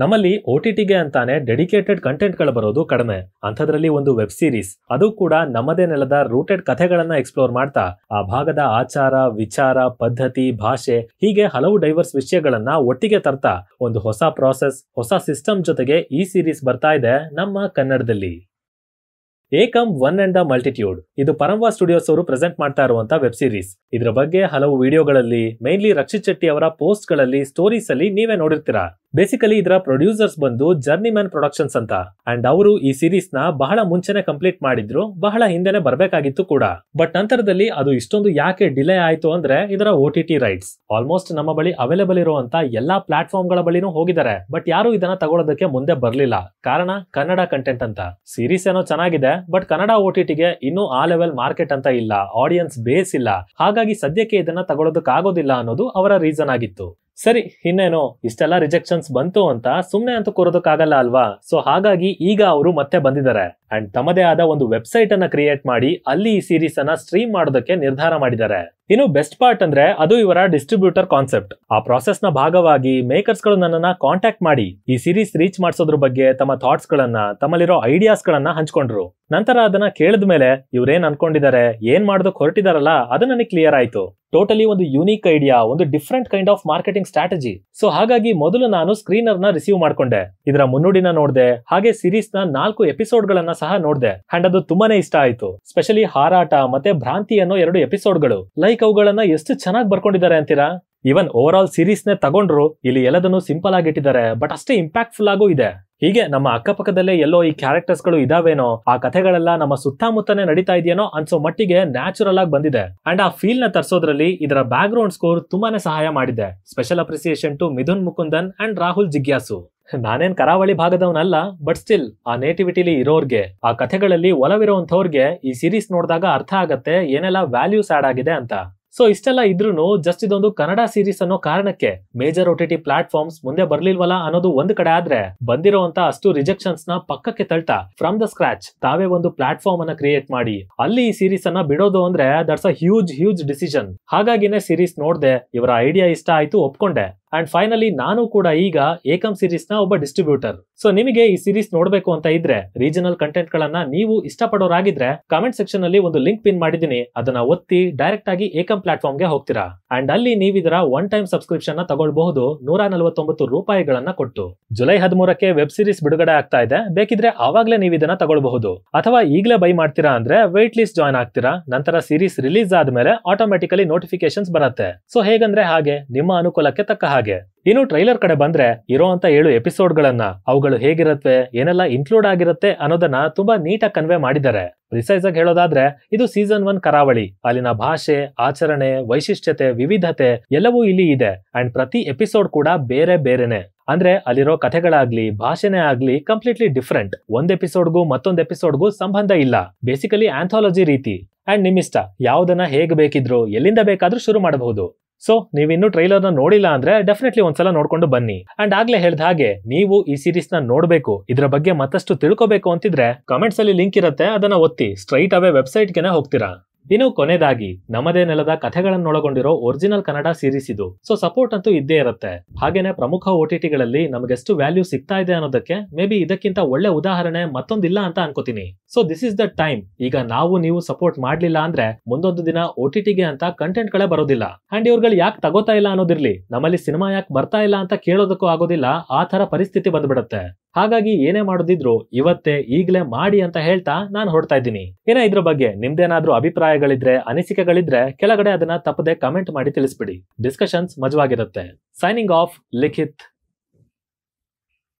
ನಮ್ಮಲ್ಲಿ O T ಟಿಗೆ ಅಂತಾನೆ ಡೆಡಿಕೇಟೆಡ್ ಕಂಟೆಂಟ್ಗಳು ಬರೋದು ಕಡಿಮೆ ಅಂಥದ್ರಲ್ಲಿ ಒಂದು ವೆಬ್ ಸೀರೀಸ್ ಅದು ಕೂಡ ನಮ್ಮದೇ ನೆಲದ ರೂಟೆಡ್ ಕಥೆಗಳನ್ನ ಎಕ್ಸ್ಪ್ಲೋರ್ ಮಾಡ್ತಾ ಆ ಭಾಗದ ಆಚಾರ ವಿಚಾರ ಪದ್ಧತಿ ಭಾಷೆ ಹೀಗೆ ಹಲವು ಡೈವರ್ಸ್ ವಿಷಯಗಳನ್ನ ಒಟ್ಟಿಗೆ ತರ್ತಾ ಒಂದು ಹೊಸ ಪ್ರಾಸೆಸ್ ಹೊಸ ಸಿಸ್ಟಮ್ ಜೊತೆಗೆ ಈ ಸೀರೀಸ್ ಬರ್ತಾ ಇದೆ ನಮ್ಮ ಕನ್ನಡದಲ್ಲಿ Ekam one and the multitude ಇದು ಪರಂವಾ ಸ್ಟುಡಿಯೋಸ್ ಅವರು ಪ್ರೆಸೆಂಟ್ ಮಾಡ್ತಾ ಇರುವಂತಹ ವೆಬ್ ಸೀರೀಸ್ ಇದರ ಬಗ್ಗೆ ಹಲವು ವಿಡಿಯೋಗಳಲ್ಲಿ ಮೈನ್ಲಿ ರಕ್ಷಿತ್ ಶೆಟ್ಟಿ ಅವರ ಪೋಸ್ಟ್ ಗಳಲ್ಲಿ ಸ್ಟೋರೀಸ್ ಅಲ್ಲಿ ನೀವೇ ನೋಡಿರ್ತೀರಾ ಬೇಸಿಕಲಿ ಇದರ ಪ್ರೊಡ್ಯೂಸರ್ಸ್ ಬಂದು ಜರ್ನಿ ಮ್ಯಾನ್ ಪ್ರೊಡಕ್ಷನ್ಸ್ ಅಂತ ಅಂಡ್ ಅವರು ಈ ಸೀರೀಸ್ ನ ಬಹಳ ಮುಂಚೆನೆ ಕಂಪ್ಲೀಟ್ ಮಾಡಿದ್ರು ಬಹಳ ಹಿಂದೆನೆ ಬರಬೇಕಾಗಿತ್ತು ಕೂಡ ಬಟ್ ನಂತರದಲ್ಲಿ ಅದು ಇಷ್ಟೊಂದು ಯಾಕೆ ಡಿಲೇ ಆಯ್ತು ಅಂದ್ರೆ ಇದರ O T T rights almost ನಮ್ಮ ಬಳಿ ಅವೈಲೇಬಲ್ ಇರುವಂತ ಎಲ್ಲಾ ಪ್ಲಾಟ್ಫಾರ್ಮ್ ಗಳ ಬಳಿನೂ ಹೋಗಿದ್ದಾರೆ ಬಟ್ ಯಾರು ಇದನ್ನ ತಗೊಳ್ಳೋದಕ್ಕೆ ಮುಂದೆ ಬರ್ಲಿಲ್ಲ ಕಾರಣ ಕನ್ನಡ ಕಂಟೆಂಟ್ ಅಂತ ಸೀರೀಸ್ ಏನೋ ಚೆನ್ನಾಗಿದೆ ಬಟ್ ಕನ್ನಡ ಓ ಟಿ ಟಿಗೆ ಇನ್ನೂ ಆ ಲೆವೆಲ್ ಮಾರ್ಕೆಟ್ ಅಂತ ಇಲ್ಲ ಆಡಿಯನ್ಸ್ ಬೇಸ್ ಇಲ್ಲ ಹಾಗಾಗಿ ಹಾಗಾಗಿ ಸದ್ಯಕ್ಕೆ ಇದನ್ನ ತಗೊಳ್ಳೋದಕ್ಕೆ ಆಗೋದಿಲ್ಲ ಅನ್ನೋದು ಅವರ ರೀಸನ್ ಆಗಿತ್ತು ಸರಿ ಇನ್ನೇನು ಇಷ್ಟೆಲ್ಲ ರಿಜೆಕ್ಷನ್ಸ್ ಬಂತು ಅಂತ ಸುಮ್ನೆ ಅಂತ ಕೊರೋದಕ್ಕಾಗಲ್ಲ ಅಲ್ವಾ ಸೊ ಹಾಗಾಗಿ ಈಗ ಅವರು ಮತ್ತೆ ಬಂದಿದ್ದಾರೆ ಅಂಡ್ ತಮ್ಮದೇ ಆದ ಒಂದು ವೆಬ್ಸೈಟ್ ಅನ್ನ ಕ್ರಿಯೇಟ್ ಮಾಡಿ ಅಲ್ಲಿ ಈ ಸೀರೀಸ್ ಅನ್ನ ಸ್ಟ್ರೀಮ್ ಮಾಡೋದಕ್ಕೆ ನಿರ್ಧಾರ ಮಾಡಿದ್ದಾರೆ ಇನ್ನು ಬೆಸ್ಟ್ ಪಾರ್ಟ್ ಅಂದ್ರೆ ಅದು ಇವರ ಡಿಸ್ಟ್ರಿಬ್ಯೂಟರ್ ಕಾನ್ಸೆಪ್ಟ್ ಆ ಪ್ರೊಸೆಸ್ ನ ಭಾಗವಾಗಿ ಮೇಕರ್ಸ್ ಗಳು ನನ್ನನ್ನ ಕಾಂಟ್ಯಾಕ್ಟ್ ಮಾಡಿ ಈ ಸೀರೀಸ್ ರೀಚ್ ಮಾಡಿಸೋದ್ರ ಬಗ್ಗೆ ತಮ್ಮ ಥಾಟ್ಸ್ ಗಳನ್ನ ತಮ್ಮಲ್ಲಿರೋ ಐಡಿಯಾಸ್ ಗಳನ್ನ ಹಂಚ್ಕೊಂಡ್ರು ನಂತರ ಅದನ್ನ ಕೇಳಿದ ಮೇಲೆ ಇವ್ರೇನ್ ಅನ್ಕೊಂಡಿದ್ದಾರೆ ಏನ್ ಮಾಡೋದಕ್ಕೆ ಹೊರಟಿದಾರಲ್ಲ ಅದು ನನಗೆ ಕ್ಲಿಯರ್ ಆಯ್ತು ಟೋಟಲಿ ಒಂದು ಯೂನಿಕ್ ಐಡಿಯಾ ಒಂದು different kind of marketing strategy so ಹಾಗಾಗಿ ಮೊದಲು ನಾನು ಸ್ಕ್ರೀನರ್ ನ ರಿಸೀವ್ ಮಾಡ್ಕೊಂಡೆ ಇದರ ಮುನ್ನುಡಿನ ನೋಡಿದೆ ಹಾಗೆ ಸಿರೀಸ್ ನ ನಾಲ್ಕು ಎಪಿಸೋಡ್ ಗಳನ್ನ ಸಹ ನೋಡಿದೆ ಅಂಡ್ ಅದು ತುಂಬಾನೇ ಇಷ್ಟ ಆಯ್ತು ಸ್ಪೆಷಲಿ ಹಾರಾಟ ಮತ್ತೆ ಭ್ರಾಂತಿ ಅನ್ನೋ ಎರಡು ಎಪಿಸೋಡ್ಗಳು ಲೈಕ್ ಅವುಗಳನ್ನ ಎಷ್ಟು ಚೆನ್ನಾಗಿ ಬರ್ಕೊಂಡಿದ್ದಾರೆ ಅಂತೀರಾ ಇವನ್ ಓವರ್ ಆಲ್ ಸೀರೀಸ್ ನೇ ತಗೊಂಡ್ರು ಇಲ್ಲಿ ಎಲ್ಲದನ್ನು ಸಿಂಪಲ್ ಆಗಿ ಇಟ್ಟಿದ್ದಾರೆ ಬಟ್ ಅಷ್ಟೇ ಇಂಪ್ಯಾಕ್ಟ್ಫುಲ್ ಆಗು ಇದೆ ಹೀಗೆ ನಮ್ಮ ಅಕ್ಕಪಕ್ಕದಲ್ಲೇ ಎಲ್ಲೋ ಈ ಕ್ಯಾರೆಕ್ಟರ್ಸ್ ಗಳು ಇದಾವೇನೋ ಆ ಕಥೆಗಳೆಲ್ಲ ನಮ್ಮ ಸುತ್ತಮುತ್ತನೇ ನಡೀತಾ ಇದೆಯೇನೋ ಅನ್ಸೋ ಮಟ್ಟಿಗೆ ನ್ಯಾಚುರಲ್ ಆಗಿ ಬಂದಿದೆ ಅಂಡ್ ಆ ಫೀಲ್ ನ ತರಿಸೋದ್ರಲ್ಲಿ ಇದರ ಬ್ಯಾಕ್ ಗ್ರೌಂಡ್ ಸ್ಕೋರ್ ತುಂಬಾನೇ ಸಹಾಯ ಮಾಡಿದೆ special appreciation to Mithun Mukundan and Rahul ಜಿಗ್ಯಾಸು ನಾನೇನ್ ಕರಾವಳಿ ಭಾಗದವನಲ್ಲ ಬಟ್ ಸ್ಟಿಲ್ ಆ ನೇಟಿವಿಟಿಲಿ ಇರೋರ್ಗೆ ಆ ಕಥೆಗಳಲ್ಲಿ ಒಲವಿರುವಂತವ್ರಿಗೆ ಈ ಸೀರೀಸ್ ನೋಡಿದಾಗ ಅರ್ಥ ಆಗತ್ತೆ ಏನೆಲ್ಲ ವ್ಯಾಲ್ಯೂಸ್ ಆಡ್ ಆಗಿದೆ ಅಂತ ಸೊ ಇಷ್ಟೆಲ್ಲ ಇದ್ರೂ ಜಸ್ಟ್ ಇದೊಂದು ಕನ್ನಡ ಸೀರೀಸ್ ಅನ್ನೋ ಕಾರಣಕ್ಕೆ ಮೇಜರ್ ಟಿ ಪ್ಲಾಟ್ಫಾರ್ಮ್ಸ್ ಮುಂದೆ ಬರ್ಲಿಲ್ವಲ್ಲ ಅನ್ನೋದು ಒಂದ್ ಕಡೆ ಆದ್ರೆ ಬಂದಿರುವಂತ ಅಷ್ಟು ರಿಜೆಕ್ಷನ್ಸ್ ನ ಪಕ್ಕಕ್ಕೆ ತಳ್ತಾ ಫ್ರಮ್ ದ ಸ್ಕ್ರಾಚ್ ತಾವೇ ಒಂದು ಪ್ಲಾಟ್ಫಾರ್ಮ್ ಅನ್ನ ಕ್ರಿಯೇಟ್ ಮಾಡಿ ಅಲ್ಲಿ ಈ ಸೀರೀಸ್ ಅನ್ನ ಬಿಡೋದು ಅಂದ್ರೆ that's a huge huge decision ಹಾಗಾಗಿನೇ ಸೀರೀಸ್ ನೋಡ್ದೆ ಇವರ ಐಡಿಯಾ ಇಷ್ಟ ಆಯ್ತು ಒಪ್ಕೊಂಡೆ ಅಂಡ್ ಫೈನಲಿ ನಾನು ಕೂಡ ಈಗ ಏಕಂ ಸೀರೀಸ್ ನ ಒಬ್ಬ ಡಿಸ್ಟ್ರಿಬ್ಯೂಟರ್ ಸೊ ನಿಮಗೆ ಈ ಸೀರೀಸ್ ನೋಡಬೇಕು ಅಂತ ಇದ್ರೆ ರೀಜನಲ್ ಕಂಟೆಂಟ್ ಗಳನ್ನ ನೀವು ಇಷ್ಟಪಡೋರಾಗಿದ್ರೆ ಕಾಮೆಂಟ್ ಸೆಕ್ಷನ್ ಅಲ್ಲಿ ಒಂದು ಲಿಂಕ್ ಪಿನ್ ಮಾಡಿದೀನಿ ಅದನ್ನ ಒತ್ತಿ ಡೈರೆಕ್ಟ್ ಆಗಿ ಏಕಂ ಪ್ಲಾಟ್ಫಾರ್ಮ್ ಗೆ ಹೋಗ್ತೀರಾ ಅಂಡ್ ಅಲ್ಲಿ ನೀವಿದರ ಒನ್ ಟೈಮ್ ಸಬ್ಸ್ಕ್ರಿಪ್ಷನ್ ತಗೊಳ್ಬಹುದು ನೂರ ನಲವತ್ತೊಂಬತ್ತು ರೂಪಾಯಿಗಳನ್ನ ಕೊಟ್ಟು ಜುಲೈ ಹದಿಮೂರಕ್ಕೆ ವೆಬ್ ಸೀರೀಸ್ ಬಿಡುಗಡೆ ಆಗ್ತಾ ಇದೆ ಬೇಕಿದ್ರೆ ಆವಾಗ್ಲೇ ನೀವು ಇದನ್ನ ತಗೊಳ್ಬಹುದು ಅಥವಾ ಈಗಲೇ ಬೈ ಮಾಡ್ತೀರಾ ಅಂದ್ರೆ ವೈಟ್ ಲಿಸ್ಟ್ ಜಾಯ್ನ್ ಆಗ್ತೀರಾ ನಂತರ ಸೀರೀಸ್ ರಿಲೀಸ್ ಆದ್ಮೇಲೆ ಆಟೋಮೆಟಿಕಲಿ ನೋಟಿಫಿಕೇಶನ್ಸ್ ಬರುತ್ತೆ ಸೊ ಹೇಗಂದ್ರೆ ಹಾಗೆ ನಿಮ್ಮ ಅನುಕೂಲಕ್ಕೆ ತಕ್ಕ ಹಾಗೆ ಇನ್ನು ಟ್ರೈಲರ್ ಕಡೆ ಬಂದ್ರೆ ಇರೋಂತ ಏಳು ಎಪಿಸೋಡ್ಗಳನ್ನ ಅವುಗಳು ಹೇಗಿರತ್ವೆ ಏನೆಲ್ಲ ಇನ್ಕ್ಲೂಡ್ ಆಗಿರುತ್ತೆ ಅನ್ನೋದನ್ನ ತುಂಬಾ ನೀಟಾಗಿ ಕನ್ವೆ ಮಾಡಿದ್ದಾರೆ ಪ್ರಿಸೈಸ್ ಆಗಿ ಹೇಳೋದಾದ್ರೆ ಇದು ಸೀಸನ್ ಒನ್ ಕರಾವಳಿ ಅಲ್ಲಿನ ಭಾಷೆ ಆಚರಣೆ ವೈಶಿಷ್ಟ್ಯತೆ ವಿವಿಧತೆ ಎಲ್ಲವೂ ಇಲ್ಲಿ ಇದೆ ಅಂಡ್ ಪ್ರತಿ ಎಪಿಸೋಡ್ ಕೂಡ ಬೇರೆ ಬೇರೆನೆ ಅಂದ್ರೆ ಅಲ್ಲಿರೋ ಕಥೆಗಳಾಗ್ಲಿ ಭಾಷೆನೇ ಆಗ್ಲಿ ಕಂಪ್ಲೀಟ್ಲಿ ಡಿಫ್ರೆಂಟ್ ಒಂದ್ ಎಪಿಸೋಡ್ಗೂ ಮತ್ತೊಂದ್ ಎಪಿಸೋಡ್ಗೂ ಸಂಬಂಧ ಇಲ್ಲ ಬೇಸಿಕಲಿ ಆಂಥಾಲಜಿ ರೀತಿ ಅಂಡ್ ನಿಮ್ಮಿಷ್ಟ ಯಾವ್ದನ್ನ ಹೇಗ್ ಬೇಕಿದ್ರು ಎಲ್ಲಿಂದ ಬೇಕಾದ್ರೂ ಶುರು ಮಾಡಬಹುದು ಸೊ ಟ್ರೈಲರ್ ಟ್ರೈಲರ್ನ ನೋಡಿಲ್ಲ ಅಂದ್ರೆ ಡೆಫಿನೆಟ್ಲಿ ಒಂದ್ಸಲ ನೋಡ್ಕೊಂಡು ಬನ್ನಿ ಅಂಡ್ ಆಗ್ಲೇ ಹೇಳಿದ ಹಾಗೆ ನೀವು ಈ ಸೀರೀಸ್ ನ ನೋಡ್ಬೇಕು ಇದರ ಬಗ್ಗೆ ಮತ್ತಷ್ಟು ತಿಳ್ಕೋಬೇಕು ಅಂತಿದ್ರೆ ಕಮೆಂಟ್ಸ್ ಅಲ್ಲಿ ಲಿಂಕ್ ಇರುತ್ತೆ ಅದನ್ನ ಒತ್ತಿ ಸ್ಟ್ರೈಟ್ ಅವೇ ವೆಬ್ಸೈಟ್ಗೆನೆ ಹೋಗ್ತೀರಾ ಇನ್ನು ಕೊನೆದಾಗಿ ನಮ್ಮದೇ ನೆಲದ ಕಥೆಗಳನ್ನೊಳಗೊಂಡಿರೋ ಒರಿಜಿನಲ್ ಕನ್ನಡ ಸೀರೀಸ್ ಇದು ಸೊ ಸಪೋರ್ಟ್ ಅಂತೂ ಇದ್ದೇ ಇರುತ್ತೆ ಹಾಗೇನೆ ಪ್ರಮುಖ ಟಿಗಳಲ್ಲಿ ನಮಗೆಷ್ಟು ವ್ಯಾಲ್ಯೂ ಸಿಗ್ತಾ ಇದೆ ಅನ್ನೋದಕ್ಕೆ ಮೇ ಬಿ ಇದಕ್ಕಿಂತ ಒಳ್ಳೆ ಉದಾಹರಣೆ ಮತ್ತೊಂದಿಲ್ಲ ಅಂತ ಅನ್ಕೋತೀನಿ so this is the time ಈಗ ನಾವು ನೀವು ಸಪೋರ್ಟ್ ಮಾಡ್ಲಿಲ್ಲ ಅಂದ್ರೆ ಮುಂದೊಂದು ದಿನ ಓಟಿಟಿಗೆ ಅಂತ ಕಂಟೆಂಟ್ ಗಳೇ ಬರೋದಿಲ್ಲ ಅಂಡ್ ಇವ್ರುಗಳು ಯಾಕೆ ತಗೋತಾ ಇಲ್ಲ ಅನ್ನೋದಿರ್ಲಿ ನಮ್ಮಲ್ಲಿ ಸಿನಿಮಾ ಯಾಕೆ ಬರ್ತಾ ಇಲ್ಲ ಅಂತ ಕೇಳೋದಕ್ಕೂ ಆಗೋದಿಲ್ಲ ಆ ತರ ಪರಿಸ್ಥಿತಿ ಬಂದ್ಬಿಡುತ್ತೆ ಹಾಗಾಗಿ ಏನೇ ಮಾಡೋದಿದ್ರು ಇವತ್ತೇ ಈಗಲೇ ಮಾಡಿ ಅಂತ ಹೇಳ್ತಾ ನಾನು ಹೊಡ್ತಾ ಇದ್ದೀನಿ ಏನ ಇದ್ರ ಬಗ್ಗೆ ನಿಮ್ದೇನಾದ್ರೂ ಅಭಿಪ್ರಾಯಗಳಿದ್ರೆ ಅನಿಸಿಕೆಗಳಿದ್ರೆ ಕೆಳಗಡೆ ಅದನ್ನ ತಪ್ಪದೆ ಕಮೆಂಟ್ ಮಾಡಿ ತಿಳಿಸ್ಬಿಡಿ ಡಿಸ್ಕಷನ್ಸ್ ಮಜವಾಗಿರುತ್ತೆ ಸೈನಿಂಗ್ ಆಫ್ ಲಿಖಿತ್